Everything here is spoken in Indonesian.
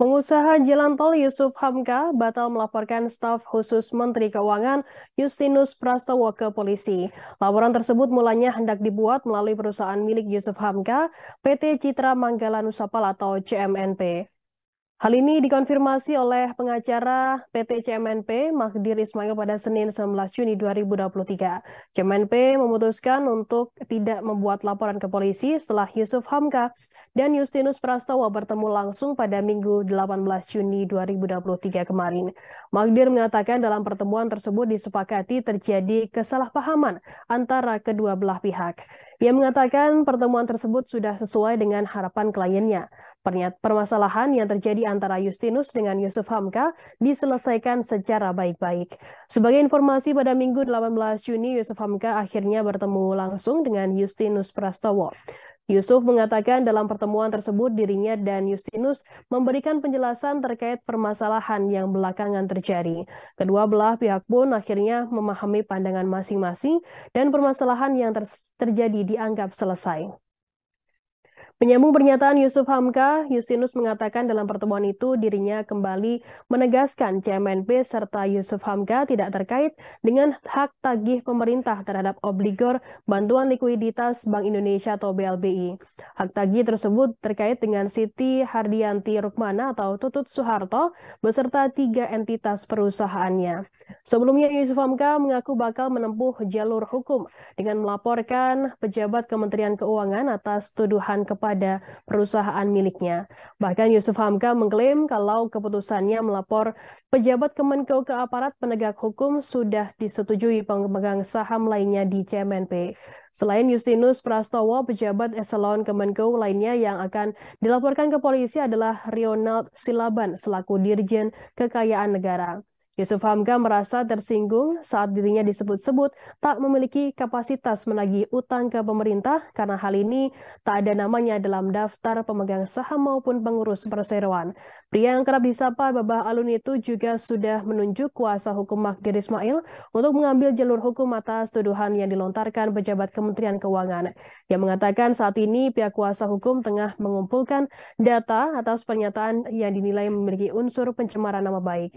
Pengusaha jalan tol Yusuf Hamka batal melaporkan staf khusus Menteri Keuangan Justinus Prastowo ke polisi. Laporan tersebut mulanya hendak dibuat melalui perusahaan milik Yusuf Hamka, PT Citra Manggala Nusapal atau CMNP. Hal ini dikonfirmasi oleh pengacara PT CMNP Magdir Ismail pada Senin 19 Juni 2023. CMNP memutuskan untuk tidak membuat laporan ke polisi setelah Yusuf Hamka dan Justinus Prastowo bertemu langsung pada Minggu 18 Juni 2023 kemarin. Magdir mengatakan dalam pertemuan tersebut disepakati terjadi kesalahpahaman antara kedua belah pihak. Ia mengatakan pertemuan tersebut sudah sesuai dengan harapan kliennya. Permasalahan yang terjadi antara Justinus dengan Yusuf Hamka diselesaikan secara baik-baik. Sebagai informasi, pada Minggu 18 Juni, Yusuf Hamka akhirnya bertemu langsung dengan Justinus Prastowo. Yusuf mengatakan dalam pertemuan tersebut dirinya dan Justinus memberikan penjelasan terkait permasalahan yang belakangan terjadi. Kedua belah pihak pun akhirnya memahami pandangan masing-masing dan permasalahan yang terjadi dianggap selesai. Menyambung pernyataan Yusuf Hamka, Justinus mengatakan dalam pertemuan itu dirinya kembali menegaskan CMNP serta Yusuf Hamka tidak terkait dengan hak tagih pemerintah terhadap obligor bantuan likuiditas Bank Indonesia atau BLBI. Hak tagih tersebut terkait dengan Siti Hardianti Rukmana atau Tutut Soeharto beserta tiga entitas perusahaannya. Sebelumnya Yusuf Hamka mengaku bakal menempuh jalur hukum dengan melaporkan pejabat Kementerian Keuangan atas tuduhan kepada pada perusahaan miliknya. Bahkan Yusuf Hamka mengklaim kalau keputusannya melapor pejabat Kemenko ke aparat penegak hukum sudah disetujui pemegang saham lainnya di CMNP. Selain Justinus Prastowo, pejabat eselon Kemenko lainnya yang akan dilaporkan ke polisi adalah Rionald Silaban selaku Dirjen Kekayaan Negara. Yusuf Hamka merasa tersinggung saat dirinya disebut-sebut tak memiliki kapasitas menagih utang ke pemerintah karena hal ini tak ada namanya dalam daftar pemegang saham maupun pengurus perseroan. Pria yang kerap disapa Babah Alun itu juga sudah menunjuk kuasa hukum Magdir Ismail untuk mengambil jalur hukum atas tuduhan yang dilontarkan pejabat Kementerian Keuangan. Yang mengatakan saat ini pihak kuasa hukum tengah mengumpulkan data atas pernyataan yang dinilai memiliki unsur pencemaran nama baik.